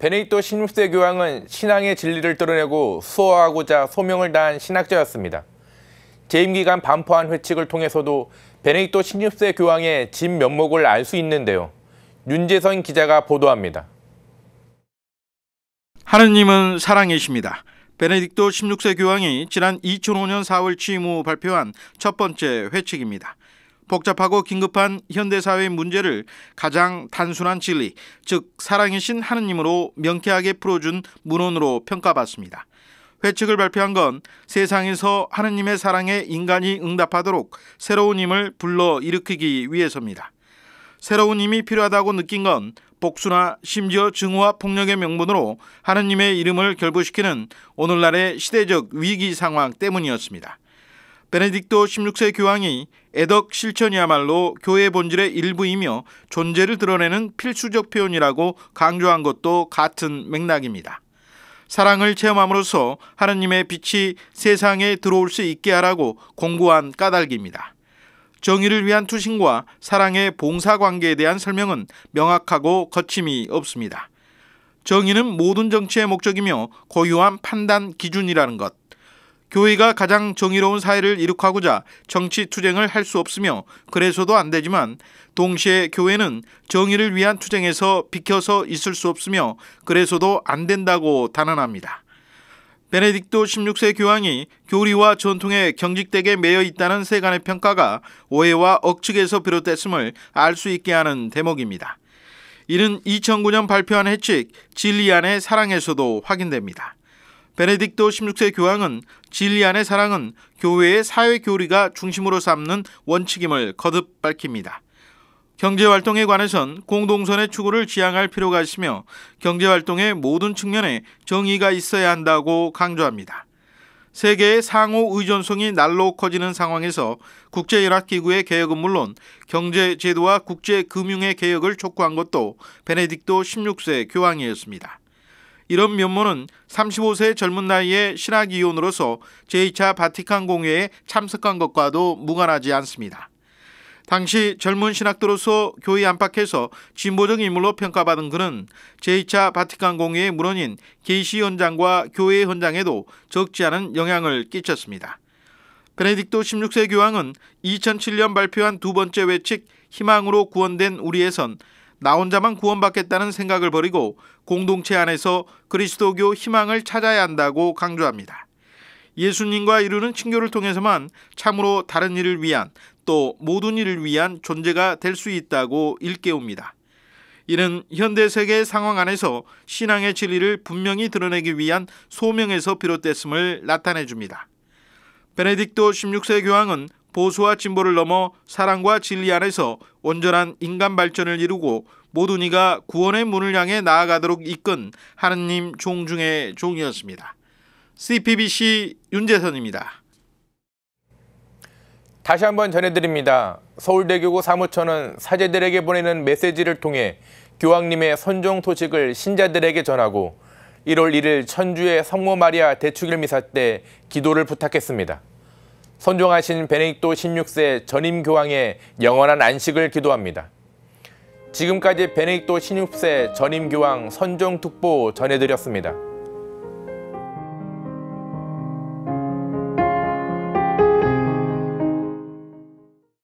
베네이토 1 6세 교황은 신앙의 진리를 드러내고 수호하고자 소명을 다한 신학자였습니다. 재임 기간 반포한 회칙을 통해서도 베네이토 1 6세 교황의 진 면목을 알 수 있는데요. 윤재선 기자가 보도합니다. 하느님은 사랑이십니다. 베네딕토 16세 교황이 지난 2005년 4월 취임 후 발표한 첫 번째 회칙입니다. 복잡하고 긴급한 현대사회의 문제를 가장 단순한 진리, 즉 사랑이신 하느님으로 명쾌하게 풀어준 문헌으로 평가받습니다. 회칙을 발표한 건 세상에서 하느님의 사랑에 인간이 응답하도록 새로운 힘을 불러 일으키기 위해서입니다. 새로운 힘이 필요하다고 느낀 건 복수나 심지어 증오와 폭력의 명분으로 하느님의 이름을 결부시키는 오늘날의 시대적 위기 상황 때문이었습니다. 베네딕토 16세 교황이 애덕 실천이야말로 교회 본질의 일부이며 존재를 드러내는 필수적 표현이라고 강조한 것도 같은 맥락입니다. 사랑을 체험함으로써 하느님의 빛이 세상에 들어올 수 있게 하라고 공고한 까닭입니다. 정의를 위한 투신과 사랑의 봉사 관계에 대한 설명은 명확하고 거침이 없습니다. 정의는 모든 정치의 목적이며 고유한 판단 기준이라는 것. 교회가 가장 정의로운 사회를 이룩하고자 정치 투쟁을 할 수 없으며 그래서도 안 되지만 동시에 교회는 정의를 위한 투쟁에서 비켜서 있을 수 없으며 그래서도 안 된다고 단언합니다. 베네딕토 16세 교황이 교리와 전통에 경직되게 매여 있다는 세간의 평가가 오해와 억측에서 비롯됐음을 알 수 있게 하는 대목입니다. 이는 2009년 발표한 해칙 진리 안의 사랑에서도 확인됩니다. 베네딕토 16세 교황은 진리안의 사랑은 교회의 사회 교리가 중심으로 삼는 원칙임을 거듭 밝힙니다. 경제활동에 관해선 공동선의 추구를 지향할 필요가 있으며 경제활동의 모든 측면에 정의가 있어야 한다고 강조합니다. 세계의 상호 의존성이 날로 커지는 상황에서 국제연합기구의 개혁은 물론 경제제도와 국제금융의 개혁을 촉구한 것도 베네딕토 16세 교황이었습니다. 이런 면모는 35세 젊은 나이에 신학위원으로서 제2차 바티칸 공회에 참석한 것과도 무관하지 않습니다. 당시 젊은 신학도로서 교회 안팎에서 진보적 인물로 평가받은 그는 제2차 바티칸 공회의 물원인 게시 현장과 교회 현장에도 적지 않은 영향을 끼쳤습니다. 베네딕토 16세 교황은 2007년 발표한 두 번째 외칙 희망으로 구원된 우리에선 나 혼자만 구원받겠다는 생각을 버리고 공동체 안에서 그리스도교 희망을 찾아야 한다고 강조합니다. 예수님과 이루는 친교를 통해서만 참으로 다른 일을 위한 또 모든 일을 위한 존재가 될 수 있다고 일깨웁니다. 이는 현대 세계 상황 안에서 신앙의 진리를 분명히 드러내기 위한 소명에서 비롯됐음을 나타내 줍니다. 베네딕토 16세 교황은 보수와 진보를 넘어 사랑과 진리 안에서 온전한 인간 발전을 이루고 모든 이가 구원의 문을 향해 나아가도록 이끈 하느님 종중의 종이었습니다. CPBC 윤재선입니다. 다시 한번 전해드립니다. 서울대교구 사무처는 사제들에게 보내는 메시지를 통해 교황님의 선종 소식을 신자들에게 전하고 1월 1일 천주의 성모 마리아 대축일 미사 때 기도를 부탁했습니다. 선종하신 베네딕토 16세 전임 교황의 영원한 안식을 기도합니다. 지금까지 베네딕토 16세 전임 교황 선종특보 전해드렸습니다.